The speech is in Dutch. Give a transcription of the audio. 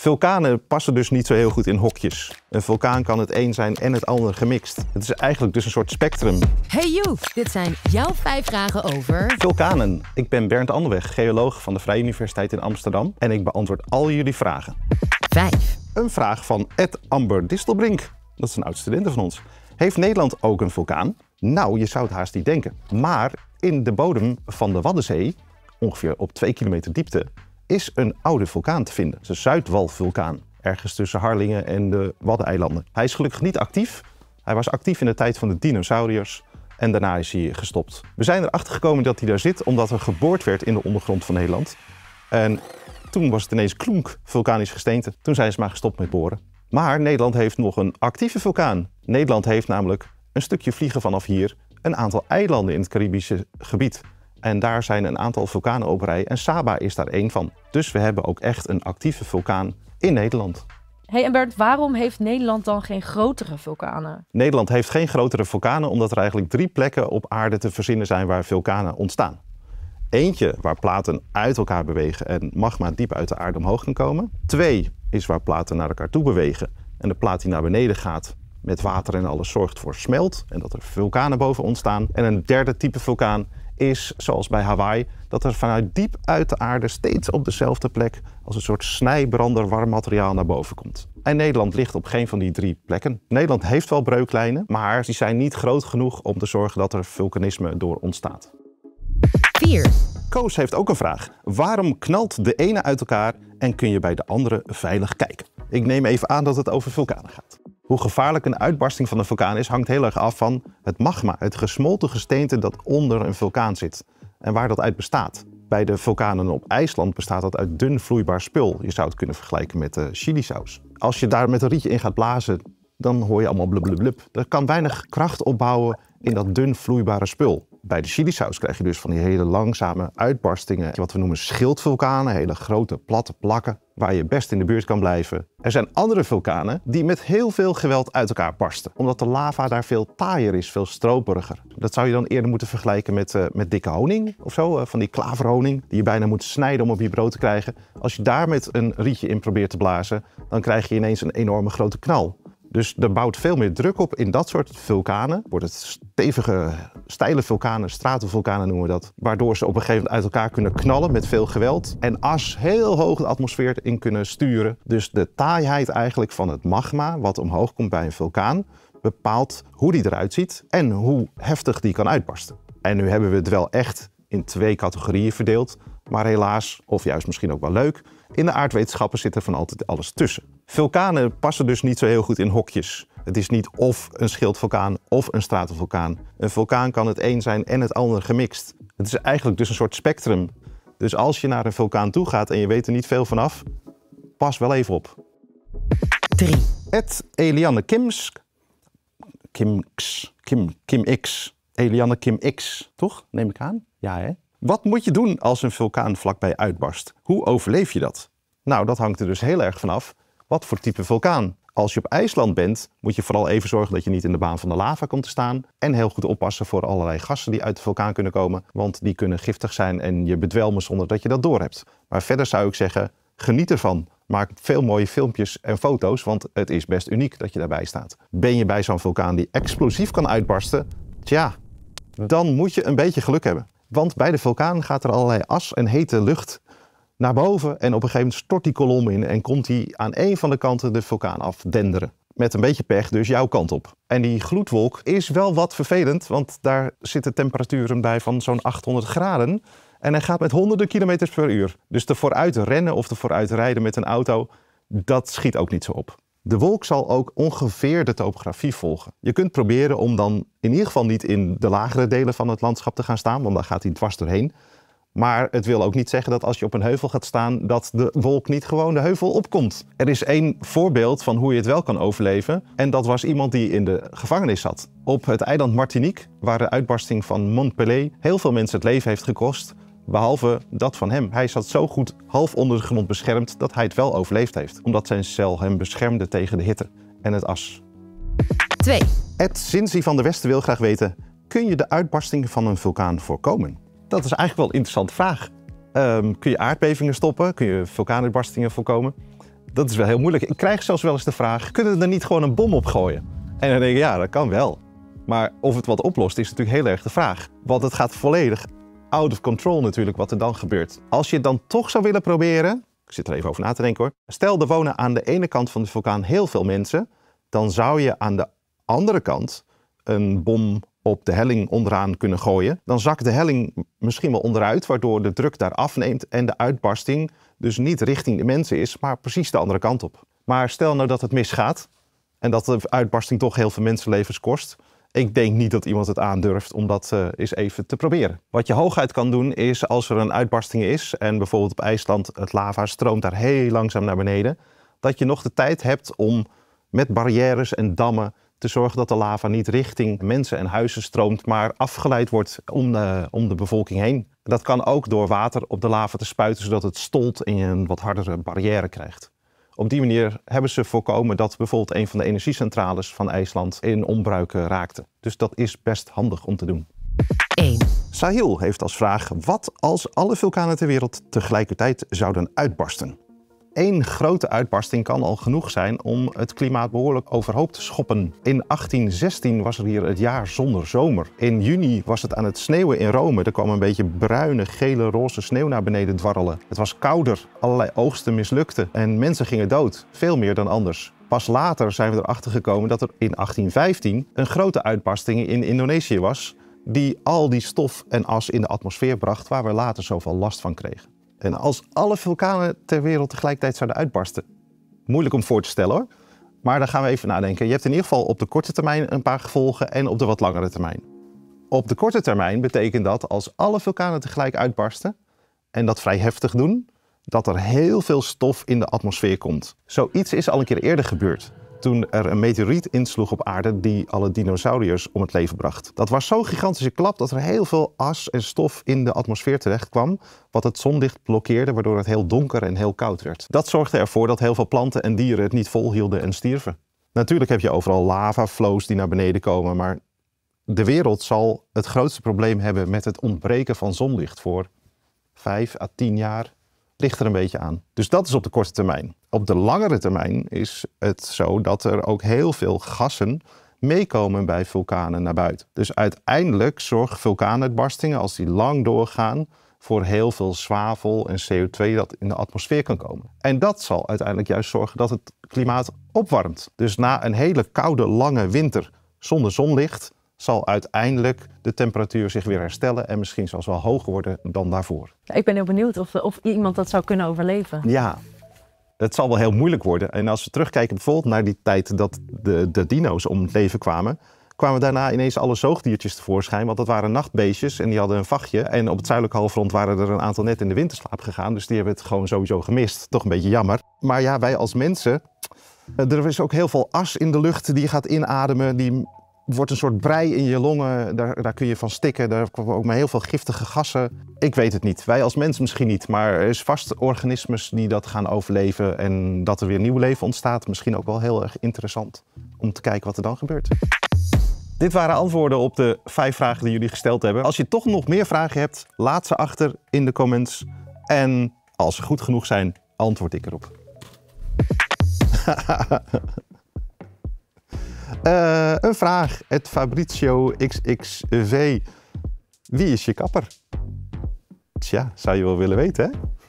Vulkanen passen dus niet zo heel goed in hokjes. Een vulkaan kan het een zijn en het ander gemixt. Het is eigenlijk dus een soort spectrum. Hey you, dit zijn jouw vijf vragen over... Vulkanen. Ik ben Bernd Anderweg, geoloog van de Vrije Universiteit in Amsterdam. En ik beantwoord al jullie vragen. Vijf. Een vraag van Ed Amber Distelbrink. Dat is een oud-student van ons. Heeft Nederland ook een vulkaan? Nou, je zou het haast niet denken. Maar in de bodem van de Waddenzee, ongeveer op 2 kilometer diepte, is een oude vulkaan te vinden. de Zuidwalvulkaan, ergens tussen Harlingen en de Waddeneilanden. Hij is gelukkig niet actief. Hij was actief in de tijd van de dinosauriërs en daarna is hij gestopt. We zijn erachter gekomen dat hij daar zit omdat er geboord werd in de ondergrond van Nederland. En toen was het ineens klonk vulkanisch gesteente. Toen zijn ze maar gestopt met boren. Maar Nederland heeft nog een actieve vulkaan. Nederland heeft namelijk een stukje vliegen vanaf hier een aantal eilanden in het Caribische gebied. En daar zijn een aantal vulkanen op rij en Saba is daar één van. Dus we hebben ook echt een actieve vulkaan in Nederland. Hey en Bert, waarom heeft Nederland dan geen grotere vulkanen? Nederland heeft geen grotere vulkanen omdat er eigenlijk drie plekken op aarde te verzinnen zijn waar vulkanen ontstaan. Eentje waar platen uit elkaar bewegen en magma diep uit de aarde omhoog kan komen. Twee is waar platen naar elkaar toe bewegen en de plaat die naar beneden gaat met water en alles zorgt voor smelt en dat er vulkanen boven ontstaan. En een derde type vulkaan is, zoals bij Hawaii, dat er vanuit diep uit de aarde steeds op dezelfde plek als een soort snijbrander warm materiaal naar boven komt. En Nederland ligt op geen van die drie plekken. Nederland heeft wel breuklijnen, maar die zijn niet groot genoeg om te zorgen dat er vulkanisme door ontstaat. 4. Koos heeft ook een vraag. Waarom knalt de ene uit elkaar en kun je bij de andere veilig kijken? Ik neem even aan dat het over vulkanen gaat hoe gevaarlijk een uitbarsting van een vulkaan is, hangt heel erg af van het magma, het gesmolten gesteente dat onder een vulkaan zit en waar dat uit bestaat. Bij de vulkanen op IJsland bestaat dat uit dun vloeibaar spul. Je zou het kunnen vergelijken met de eh, chilisaus. Als je daar met een rietje in gaat blazen, dan hoor je allemaal blub blub blub. Er kan weinig kracht opbouwen in dat dun vloeibare spul. Bij de chilisaus krijg je dus van die hele langzame uitbarstingen, wat we noemen schildvulkanen, hele grote platte plakken, waar je best in de buurt kan blijven. Er zijn andere vulkanen die met heel veel geweld uit elkaar barsten, omdat de lava daar veel taaier is, veel stroperiger. Dat zou je dan eerder moeten vergelijken met, eh, met dikke honing of zo, eh, van die klaverhoning die je bijna moet snijden om op je brood te krijgen. Als je daar met een rietje in probeert te blazen, dan krijg je ineens een enorme grote knal. Dus er bouwt veel meer druk op in dat soort vulkanen. Wordt het stevige, steile vulkanen, stratenvulkanen noemen we dat. Waardoor ze op een gegeven moment uit elkaar kunnen knallen met veel geweld. En as heel hoog de atmosfeer in kunnen sturen. Dus de taaiheid eigenlijk van het magma wat omhoog komt bij een vulkaan bepaalt hoe die eruit ziet en hoe heftig die kan uitbarsten. En nu hebben we het wel echt in twee categorieën verdeeld. Maar helaas, of juist misschien ook wel leuk, in de aardwetenschappen zit er van altijd alles tussen. Vulkanen passen dus niet zo heel goed in hokjes. Het is niet of een schildvulkaan of een stratenvulkaan. Een vulkaan kan het een zijn en het ander gemixt. Het is eigenlijk dus een soort spectrum. Dus als je naar een vulkaan toe gaat en je weet er niet veel vanaf, pas wel even op. 3. Het Elianne Kimsk. Kimx. Kim, Kim X. Elianne Kim X, toch? Neem ik aan? Ja, hè? Wat moet je doen als een vulkaan vlakbij uitbarst? Hoe overleef je dat? Nou, dat hangt er dus heel erg vanaf wat voor type vulkaan. Als je op IJsland bent, moet je vooral even zorgen dat je niet in de baan van de lava komt te staan. En heel goed oppassen voor allerlei gassen die uit de vulkaan kunnen komen, want die kunnen giftig zijn en je bedwelmen zonder dat je dat doorhebt. Maar verder zou ik zeggen, geniet ervan. Maak veel mooie filmpjes en foto's, want het is best uniek dat je daarbij staat. Ben je bij zo'n vulkaan die explosief kan uitbarsten? Tja, dan moet je een beetje geluk hebben. Want bij de vulkaan gaat er allerlei as en hete lucht naar boven en op een gegeven moment stort die kolom in en komt die aan een van de kanten de vulkaan af denderen. Met een beetje pech dus jouw kant op. En die gloedwolk is wel wat vervelend, want daar zitten temperaturen bij van zo'n 800 graden. En hij gaat met honderden kilometers per uur. Dus te vooruit rennen of te vooruit rijden met een auto, dat schiet ook niet zo op. De wolk zal ook ongeveer de topografie volgen. Je kunt proberen om dan in ieder geval niet in de lagere delen van het landschap te gaan staan, want daar gaat hij dwars doorheen. Maar het wil ook niet zeggen dat als je op een heuvel gaat staan, dat de wolk niet gewoon de heuvel opkomt. Er is één voorbeeld van hoe je het wel kan overleven. En dat was iemand die in de gevangenis zat. Op het eiland Martinique, waar de uitbarsting van Montpellier heel veel mensen het leven heeft gekost, Behalve dat van hem. Hij zat zo goed half onder de grond beschermd dat hij het wel overleefd heeft. Omdat zijn cel hem beschermde tegen de hitte en het as. 2. Ed Sinzi van de Westen wil graag weten, kun je de uitbarsting van een vulkaan voorkomen? Dat is eigenlijk wel een interessante vraag. Ehm, kun je aardbevingen stoppen? Kun je vulkaanuitbarstingen voorkomen? Dat is wel heel moeilijk. Ik krijg zelfs wel eens de vraag, kunnen we er niet gewoon een bom op gooien? En dan denk ik, ja, dat kan wel. Maar of het wat oplost is natuurlijk heel erg de vraag. Want het gaat volledig out of control natuurlijk wat er dan gebeurt. Als je dan toch zou willen proberen, ik zit er even over na te denken hoor. Stel, er wonen aan de ene kant van de vulkaan heel veel mensen. Dan zou je aan de andere kant een bom op de helling onderaan kunnen gooien, dan zakt de helling misschien wel onderuit, waardoor de druk daar afneemt en de uitbarsting dus niet richting de mensen is, maar precies de andere kant op. Maar stel nou dat het misgaat en dat de uitbarsting toch heel veel mensenlevens kost. Ik denk niet dat iemand het aandurft om dat eh, eens even te proberen. Wat je hooguit kan doen is als er een uitbarsting is en bijvoorbeeld op IJsland het lava stroomt daar heel langzaam naar beneden, dat je nog de tijd hebt om met barrières en dammen te zorgen dat de lava niet richting mensen en huizen stroomt, maar afgeleid wordt om de, eh, om de bevolking heen. Dat kan ook door water op de lava te spuiten, zodat het stolt en een wat hardere barrière krijgt. Op die manier hebben ze voorkomen dat bijvoorbeeld een van de energiecentrales van IJsland in onbruik eh, raakte. Dus dat is best handig om te doen. 1. Sahil heeft als vraag: wat als alle vulkanen ter wereld tegelijkertijd zouden uitbarsten? Eén grote uitbarsting kan al genoeg zijn om het klimaat behoorlijk overhoop te schoppen. In 1816 was er hier het jaar zonder zomer. In juni was het aan het sneeuwen in Rome. Er kwam een beetje bruine, gele, roze sneeuw naar beneden dwarrelen. Het was kouder, allerlei oogsten mislukten en mensen gingen dood. Veel meer dan anders. Pas later zijn we erachter gekomen dat er in 1815 een grote uitbarsting in Indonesië was die al die stof en as in de atmosfeer bracht waar we later zoveel last van kregen. En als alle vulkanen ter wereld tegelijkertijd zouden uitbarsten. Moeilijk om voor te stellen hoor. Maar daar gaan we even nadenken. Je hebt in ieder geval op de korte termijn een paar gevolgen en op de wat langere termijn. Op de korte termijn betekent dat als alle vulkanen tegelijk uitbarsten en dat vrij heftig doen, dat er heel veel stof in de atmosfeer komt. Zoiets is al een keer eerder gebeurd toen er een meteoriet insloeg op aarde die alle dinosauriërs om het leven bracht. Dat was zo'n gigantische klap dat er heel veel as en stof in de atmosfeer terecht kwam, wat het zonlicht blokkeerde, waardoor het heel donker en heel koud werd. Dat zorgde ervoor dat heel veel planten en dieren het niet volhielden en stierven. Natuurlijk heb je overal lava flows die naar beneden komen, maar de wereld zal het grootste probleem hebben met het ontbreken van zonlicht voor 5 à 10 jaar ligt er een beetje aan. Dus dat is op de korte termijn. Op de langere termijn is het zo dat er ook heel veel gassen meekomen bij vulkanen naar buiten. Dus uiteindelijk zorgen vulkaanuitbarstingen, als die lang doorgaan, voor heel veel zwavel en CO2 dat in de atmosfeer kan komen. En dat zal uiteindelijk juist zorgen dat het klimaat opwarmt. Dus na een hele koude, lange winter zonder zonlicht, zal uiteindelijk de temperatuur zich weer herstellen en misschien zelfs wel hoger worden dan daarvoor. Ik ben heel benieuwd of, of iemand dat zou kunnen overleven. Ja, het zal wel heel moeilijk worden. En als we terugkijken bijvoorbeeld naar die tijd dat de, de dino's om het leven kwamen, kwamen daarna ineens alle zoogdiertjes tevoorschijn. Want dat waren nachtbeestjes en die hadden een vachtje. En op het zuidelijke halfrond waren er een aantal net in de winterslaap gegaan. Dus die hebben het gewoon sowieso gemist. Toch een beetje jammer. Maar ja, wij als mensen. Er is ook heel veel as in de lucht die je gaat inademen, die wordt een soort brei in je longen. Daar, daar kun je van stikken. Daar komen ook maar heel veel giftige gassen. Ik weet het niet. Wij als mens misschien niet. Maar er is vast organismes die dat gaan overleven. En dat er weer nieuw leven ontstaat. Misschien ook wel heel erg interessant om te kijken wat er dan gebeurt. Dit waren antwoorden op de vijf vragen die jullie gesteld hebben. Als je toch nog meer vragen hebt, laat ze achter in de comments. En als ze goed genoeg zijn, antwoord ik erop. Eh, een vraag, het Fabrizio XXV. Wie is je kapper? Tja, zou je wel willen weten, hè?